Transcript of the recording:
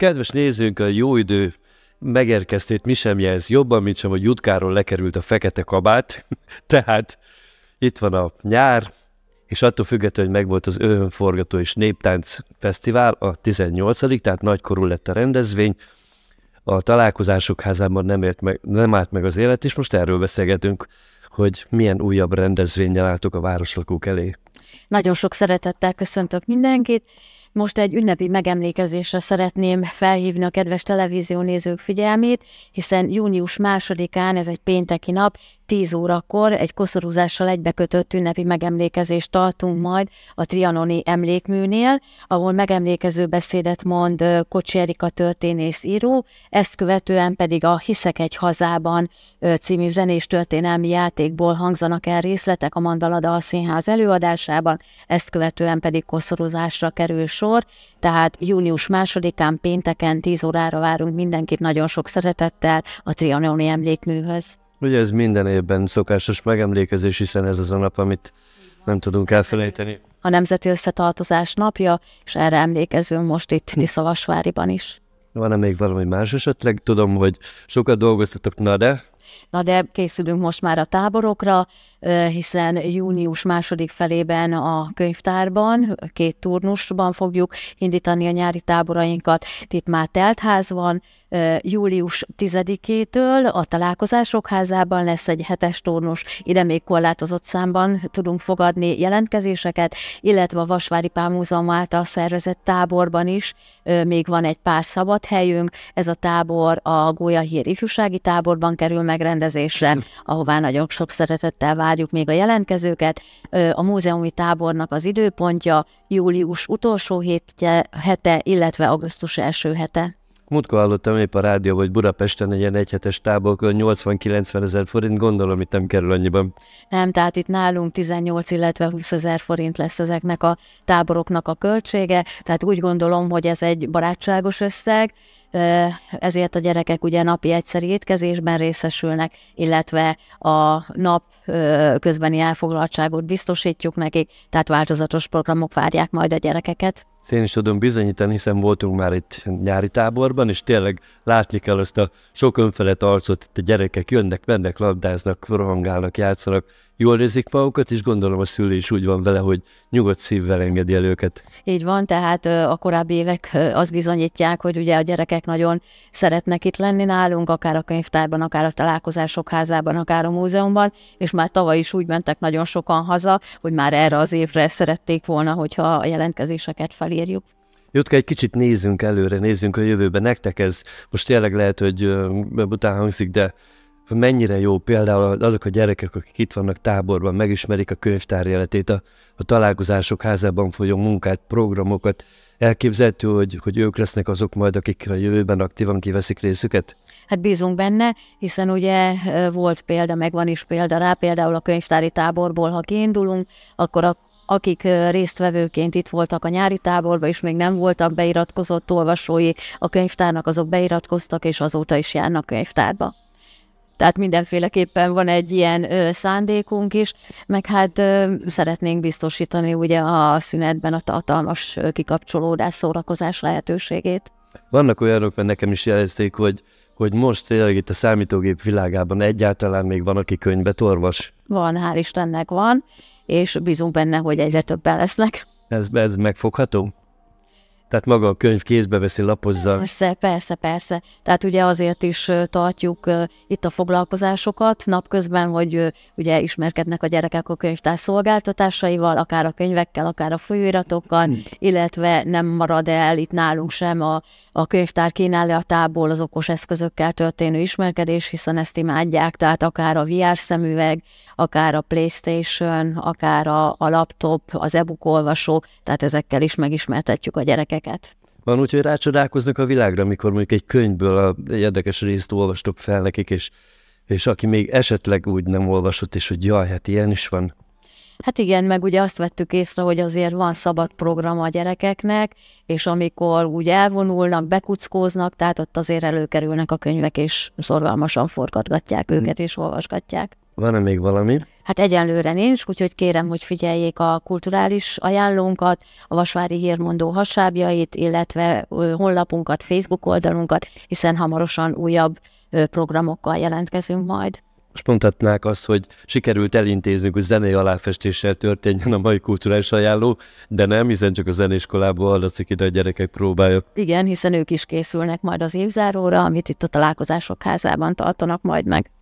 Kedves nézőnk, a jó idő megérkeztét mi sem jelz jobban, mint sem, hogy jutkáról lekerült a fekete kabát. Tehát itt van a nyár, és attól függetlenül, hogy megvolt az öhönforgató és Néptánc Fesztivál, a 18 tehát nagykorú lett a rendezvény, a találkozások házában nem, ért meg, nem állt meg az élet, és most erről beszélgetünk, hogy milyen újabb rendezvényel álltok a városlakók elé. Nagyon sok szeretettel köszöntök mindenkit, most egy ünnepi megemlékezésre szeretném felhívni a kedves televízió nézők figyelmét, hiszen június másodikán, ez egy pénteki nap, 10 órakor egy koszorúzással egybekötött ünnepi megemlékezést tartunk majd a Trianoni emlékműnél, ahol megemlékező beszédet mond Kocsi Erika történész író, ezt követően pedig a Hiszek egy hazában című zenés történelmi játékból hangzanak el részletek a Mandalada a Színház előadásában, ezt követően pedig koszorúzásra kerül sor, tehát június másodikán pénteken 10 órára várunk mindenkit nagyon sok szeretettel a Trianoni emlékműhöz. Ugye ez minden évben szokásos megemlékezés, hiszen ez az a nap, amit nem tudunk elfelejteni. A Nemzeti Összetartozás napja, és erre emlékezünk most itt Tiszavasváriban is. Van-e még valami más esetleg? Tudom, hogy sokat dolgoztatok, na de? Na de készülünk most már a táborokra, hiszen június második felében a könyvtárban, két turnusban fogjuk indítani a nyári táborainkat. Itt már teltház van, július 10-től a találkozások házában lesz egy hetes turnus, ide még korlátozott számban tudunk fogadni jelentkezéseket, illetve a Vasvári Pálmúzeum által szervezett táborban is még van egy pár szabad helyünk. Ez a tábor a Gólya Hír ifjúsági táborban kerül megrendezésre, ahová nagyon sok szeretettel vár várjuk még a jelentkezőket. A múzeumi tábornak az időpontja július utolsó hétje, hete, illetve augusztus első hete. Múltkor hallottam épp a rádió, hogy Budapesten egy ilyen egyhetes tábor 80-90 ezer forint, gondolom itt nem kerül annyiban. Nem, tehát itt nálunk 18, illetve 20 ezer forint lesz ezeknek a táboroknak a költsége, tehát úgy gondolom, hogy ez egy barátságos összeg, ezért a gyerekek ugye napi egyszeri étkezésben részesülnek, illetve a nap közbeni elfoglaltságot biztosítjuk nekik, tehát változatos programok várják majd a gyerekeket. Ezt én is tudom bizonyítani, hiszen voltunk már itt nyári táborban, és tényleg látni kell azt a sok önfelett arcot, itt a gyerekek jönnek, mennek, labdáznak, rohangálnak, játszanak, jól érzik magukat, és gondolom a szülő is úgy van vele, hogy nyugodt szívvel engedi el őket. Így van, tehát a korábbi évek azt bizonyítják, hogy ugye a gyerekek nagyon szeretnek itt lenni nálunk, akár a könyvtárban, akár a találkozások házában, akár a múzeumban, és már tavaly is úgy mentek nagyon sokan haza, hogy már erre az évre szerették volna, hogyha a jelentkezéseket fel elérjük. Jutka, egy kicsit nézzünk előre, nézzünk a jövőbe. Nektek ez most tényleg lehet, hogy után hangzik, de mennyire jó például azok a gyerekek, akik itt vannak táborban, megismerik a könyvtár életét, a, a találkozások házában folyó munkát, programokat. Elképzelhető, hogy, hogy ők lesznek azok majd, akik a jövőben aktívan kiveszik részüket? Hát bízunk benne, hiszen ugye volt példa, meg van is példa rá, például a könyvtári táborból, ha kiindulunk, akkor a akik résztvevőként itt voltak a nyári táborban, és még nem voltak beiratkozott olvasói a könyvtárnak, azok beiratkoztak, és azóta is járnak könyvtárba. Tehát mindenféleképpen van egy ilyen ö, szándékunk is, meg hát ö, szeretnénk biztosítani ugye a szünetben a tartalmas kikapcsolódás, szórakozás lehetőségét. Vannak olyanok, mert nekem is jelezték, hogy hogy most tényleg itt a számítógép világában egyáltalán még van, aki könyvet orvos? Van, hál' Istennek van, és bízunk benne, hogy egyre többen lesznek. Ez, ez megfogható? Tehát maga a könyv kézbe veszi, lapozza. Persze, persze, persze. Tehát ugye azért is tartjuk itt a foglalkozásokat napközben, hogy ugye ismerkednek a gyerekek a könyvtár szolgáltatásaival, akár a könyvekkel, akár a folyóiratokkal, hmm. illetve nem marad el itt nálunk sem a, a könyvtár kínálatából az okos eszközökkel történő ismerkedés, hiszen ezt imádják, tehát akár a VR szemüveg, akár a Playstation, akár a, a laptop, az e-book olvasó, tehát ezekkel is megismertetjük a gyerekeket. Van úgy, hogy rácsodálkoznak a világra, amikor mondjuk egy könyvből a érdekes részt olvastok fel nekik, és, és aki még esetleg úgy nem olvasott, és hogy jaj, hát ilyen is van. Hát igen, meg ugye azt vettük észre, hogy azért van szabad program a gyerekeknek, és amikor úgy elvonulnak, bekuckóznak, tehát ott azért előkerülnek a könyvek, és szorgalmasan forgatgatják hmm. őket, és olvasgatják. Van-e még valami? Hát egyenlőre nincs, úgyhogy kérem, hogy figyeljék a kulturális ajánlónkat, a Vasvári Hírmondó hasábjait, illetve honlapunkat, Facebook oldalunkat, hiszen hamarosan újabb programokkal jelentkezünk majd és mondhatnák azt, hogy sikerült elintéznünk, hogy zenei aláfestéssel történjen a mai kulturális ajánló, de nem, hiszen csak a zenéskolából hallatszik ide a gyerekek próbája. Igen, hiszen ők is készülnek majd az évzáróra, amit itt a találkozások házában tartanak majd meg.